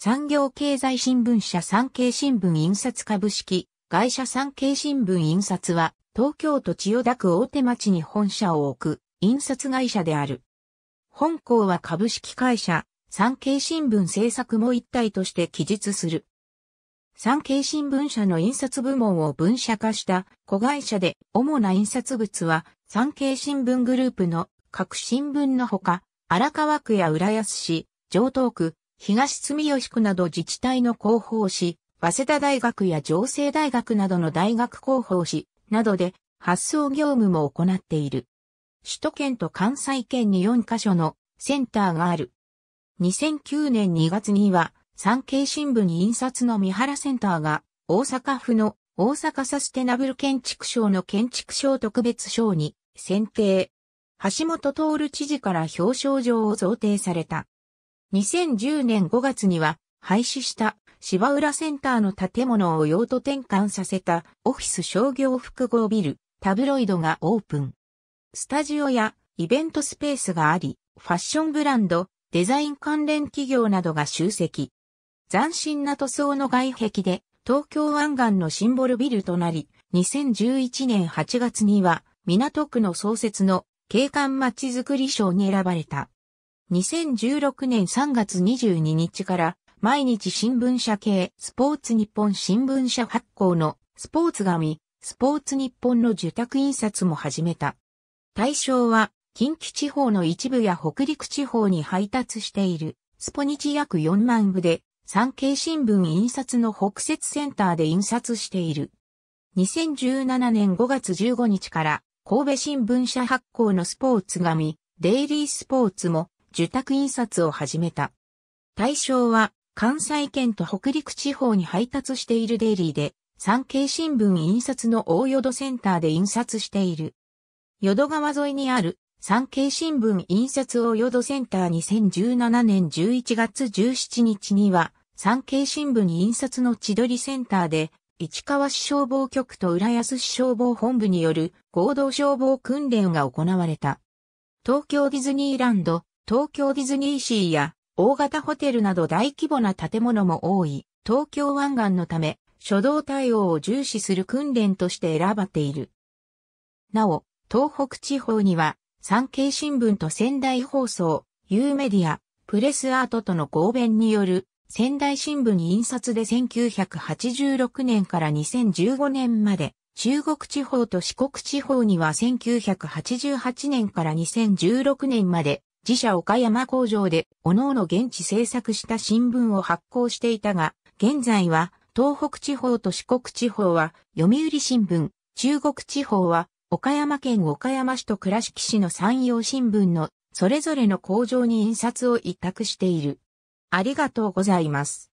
産業経済新聞社産経新聞印刷株式会社産経新聞印刷は東京都千代田区大手町に本社を置く印刷会社である。本校は株式会社産経新聞制作も一体として記述する。産経新聞社の印刷部門を分社化した子会社で主な印刷物は産経新聞グループの各新聞のほか荒川区や浦安市、城東区、東住吉区など自治体の広報誌、早稲田大学や城西大学などの大学広報誌などで発送業務も行っている。首都圏と関西圏に4カ所のセンターがある。2009年2月には産経新聞印刷の三原センターが大阪府の大阪サステナブル建築賞の建築賞特別賞に選定。橋本徹知事から表彰状を贈呈された。2010年5月には廃止した芝浦センターの建物を用途転換させたオフィス商業複合ビルタブロイドがオープン。スタジオやイベントスペースがあり、ファッションブランド、デザイン関連企業などが集積。斬新な塗装の外壁で東京湾岸のシンボルビルとなり、2011年8月には港区の創設の景観まちづくり賞に選ばれた。2016年3月22日から毎日新聞社系スポーツ日本新聞社発行のスポーツ紙スポーツ日本の受託印刷も始めた。対象は近畿地方の一部や北陸地方に配達しているスポニチ約4万部で産経新聞印刷の北設センターで印刷している。2017年5月15日から神戸新聞社発行のスポーツ紙デイリースポーツも受託印刷を始めた。対象は関西圏と北陸地方に配達しているデイリーで、産経新聞印刷の大淀センターで印刷している。淀川沿いにある産経新聞印刷大淀センター2017年11月17日には、産経新聞印刷の千鳥センターで、市川市消防局と浦安市消防本部による合同消防訓練が行われた。東京ディズニーランド、東京ディズニーシーや大型ホテルなど大規模な建物も多い東京湾岸のため初動対応を重視する訓練として選ばれている。なお、東北地方には産経新聞と仙台放送、U メディア、プレスアートとの合弁による仙台新聞印刷で1986年から2015年まで、中国地方と四国地方には1988年から2016年まで自社岡山工場で、各々現地制作した新聞を発行していたが、現在は、東北地方と四国地方は、読売新聞、中国地方は、岡山県岡山市と倉敷市の山陽新聞の、それぞれの工場に印刷を委託している。ありがとうございます。